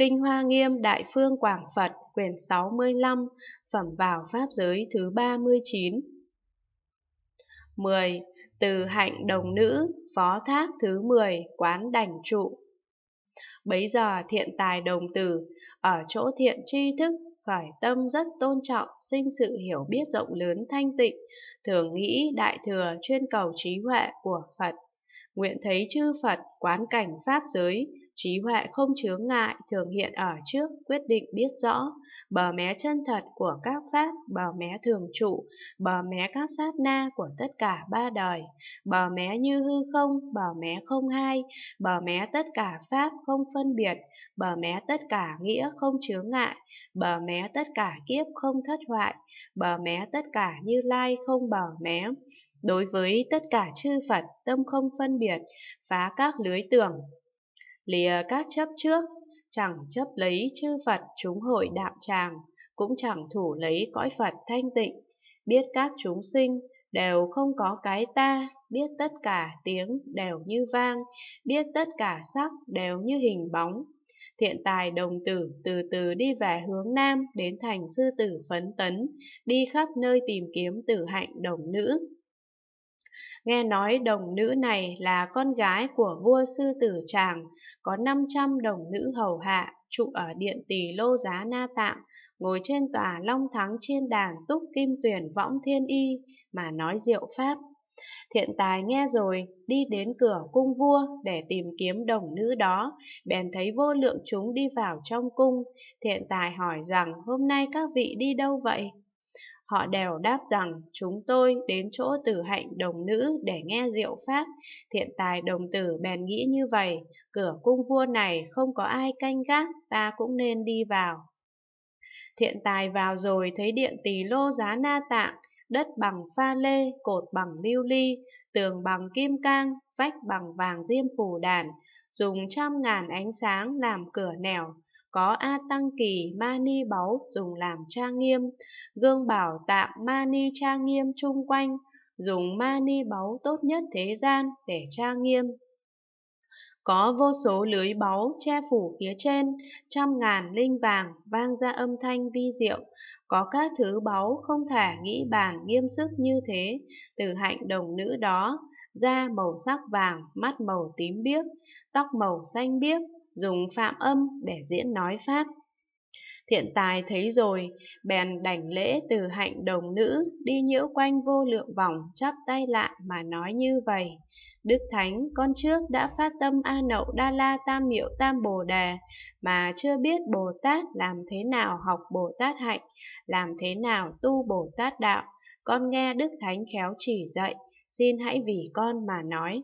Kinh Hoa Nghiêm Đại Phương Quảng Phật quyển 65, phẩm vào Pháp giới thứ 39. 10. Từ hạnh đồng nữ, phó thác thứ 10, quán đảnh trụ. Bấy giờ thiện tài đồng tử, ở chỗ thiện tri thức, khởi tâm rất tôn trọng, sinh sự hiểu biết rộng lớn thanh tịnh, thường nghĩ đại thừa chuyên cầu trí huệ của Phật. Nguyện thấy chư Phật quán cảnh Pháp giới, Trí huệ không chướng ngại thường hiện ở trước quyết định biết rõ, bờ mé chân thật của các pháp, bờ mé thường trụ, bờ mé các sát na của tất cả ba đời, bờ mé như hư không, bờ mé không hai, bờ mé tất cả pháp không phân biệt, bờ mé tất cả nghĩa không chướng ngại, bờ mé tất cả kiếp không thất hoại, bờ mé tất cả như lai không bờ mé. Đối với tất cả chư Phật, tâm không phân biệt, phá các lưới tưởng, lìa các chấp trước, chẳng chấp lấy chư Phật chúng hội đạo tràng, cũng chẳng thủ lấy cõi Phật thanh tịnh, biết các chúng sinh đều không có cái ta, biết tất cả tiếng đều như vang, biết tất cả sắc đều như hình bóng. Thiện tài đồng tử từ từ đi về hướng nam đến thành sư tử phấn tấn, đi khắp nơi tìm kiếm tử hạnh đồng nữ. Nghe nói đồng nữ này là con gái của vua sư tử chàng có 500 đồng nữ hầu hạ, trụ ở điện tỳ lô giá Na Tạng, ngồi trên tòa long thắng trên đàn túc kim tuyển võng thiên y, mà nói diệu pháp. Thiện tài nghe rồi, đi đến cửa cung vua để tìm kiếm đồng nữ đó, bèn thấy vô lượng chúng đi vào trong cung. Thiện tài hỏi rằng hôm nay các vị đi đâu vậy? Họ đều đáp rằng chúng tôi đến chỗ tử hạnh đồng nữ để nghe diệu pháp. Thiện tài đồng tử bèn nghĩ như vậy, cửa cung vua này không có ai canh gác, ta cũng nên đi vào. Thiện tài vào rồi thấy điện tỳ lô giá na tạng, đất bằng pha lê, cột bằng lưu ly, tường bằng kim cang, vách bằng vàng diêm phù đàn, dùng trăm ngàn ánh sáng làm cửa nẻo, có A Tăng Kỳ ma ni báu dùng làm trang nghiêm, gương bảo tạm ma ni trang nghiêm chung quanh, dùng ma ni báu tốt nhất thế gian để trang nghiêm, có vô số lưới báu che phủ phía trên, trăm ngàn linh vàng vang ra âm thanh vi diệu, có các thứ báu không thể nghĩ bàn nghiêm sức như thế, từ hạnh đồng nữ đó, da màu sắc vàng, mắt màu tím biếc, tóc màu xanh biếc, dùng phạm âm để diễn nói pháp. Thiện tài thấy rồi, bèn đảnh lễ từ hạnh đồng nữ, đi nhiễu quanh vô lượng vòng, chắp tay lại mà nói như vậy. Đức Thánh, con trước đã phát tâm A Nậu Đa La Tam Miệu Tam Bồ Đề, mà chưa biết Bồ Tát làm thế nào học Bồ Tát hạnh, làm thế nào tu Bồ Tát đạo. Con nghe Đức Thánh khéo chỉ dạy, xin hãy vì con mà nói.